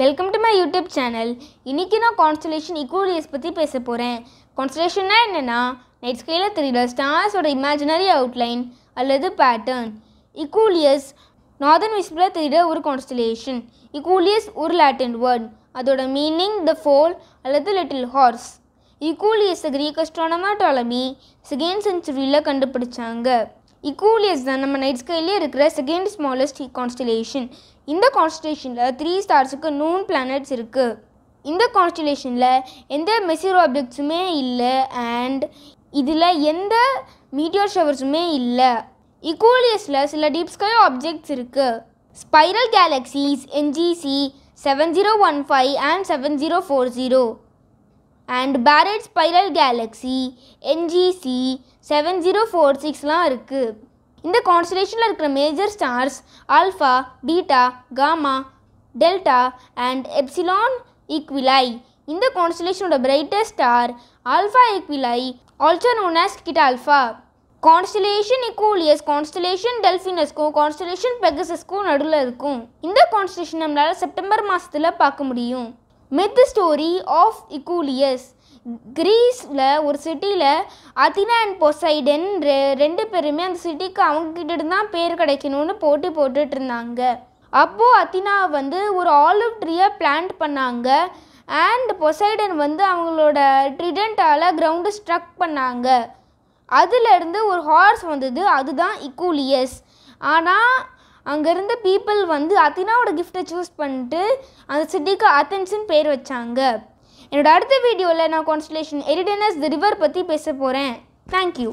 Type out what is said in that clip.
welcome to my YouTube channel இன்றைக்கி நான் constellation ஈக்குவலியஸ் பற்றி பேச போகிறேன் கான்ஸ்டலேஷன்னா என்னென்னா நைட் ஸ்கேலில் தெரியுற ஸ்டார்ஸோட இமேஜினரி அவுட்லைன் அல்லது பேட்டர்ன் இக்குவலியஸ் நார்தர்ன் விசிபில் தெரியுற ஒரு கான்ஸ்டலேஷன் இக்குவலியஸ் ஒரு லாட்டின் வேர்ட் அதோட மீனிங் த ஃபோல் அல்லது little horse Equuleus Greek astronomer Ptolemy second செஞ்சுரியில் கண்டுபிடிச்சாங்க இக்கூலியஸ் தான் நம்ம நைட் ஸ்கைலேயே இருக்கிற செகண்ட் ஸ்மாலஸ்ட் கான்ஸ்டலேஷன் இந்த கான்ஸ்டலேஷனில் த்ரீ ஸ்டார்ஸுக்கு நூன் பிளானட்ஸ் இருக்குது இந்த கான்ஸ்டலேஷனில் எந்த மெசிரோ ஆப்ஜெக்ட்ஸுமே இல்லை அண்ட் இதில் எந்த மீடியோ ஷவர்ஸுமே இல்லை இக்கூலியஸில் சில டீப் ஸ்கை ஆப்ஜெக்ட்ஸ் இருக்குது spiral galaxies NGC seven zero one five and seven zero four zero and barred spiral galaxy NGC seven zero four சிக்ஸ்லாம் இருக்குது இந்த கான்ஸ்டலேஷனில் இருக்கிற major stars alpha beta gamma delta and epsilon Equulei இந்த கான்ஸ்டலேஷனோட brightest star alpha Equulei also known as Kitalpha constellation Equuleus constellation டெல்ஃபினஸ்க்கும் constellation பெகசஸ்க்கும் நடுவில் இருக்கும் இந்த கான்ஸ்டலேஷன் நம்மளால் செப்டம்பர் மாதத்தில் பார்க்க முடியும் மித் ஸ்டோரி ஆஃப் இக்கூலியஸ் கிரீஸில் ஒரு சிட்டியில் அத்தினா அண்ட் பொசைடன் ரெ ரெண்டு பேருமே அந்த சிட்டிக்கு அவங்கக்கிட்ட தான் பேர் கிடைக்கணும்னு போட்டி போட்டுட்டு இருந்தாங்க அப்போது அத்தினா வந்து ஒரு ஆலிவ் ட்ரீயை பிளான்ட் பண்ணாங்க அண்ட் பொசைடன் வந்து அவங்களோட ட்ரிடண்ட்டால் கிரவுண்டு ஸ்ட்ரக் பண்ணாங்க அதுலேருந்து ஒரு ஹார்ஸ் வந்தது அதுதான் இக்கூலியஸ் ஆனால் அங்கேருந்த பீப்புள் வந்து அத்தினாவோட கிஃப்ட்டை சூஸ் பண்ணிட்டு அந்த சிட்டிக்கு அத்தன்ஸ்ன்னு பேர் வச்சாங்க என்னோடய அடுத்த வீடியோவில் நான் கான்ஸ்டலேஷன் எரிடனஸ் தி ரிவர் பற்றி பேச போகிறேன் தேங்க்யூ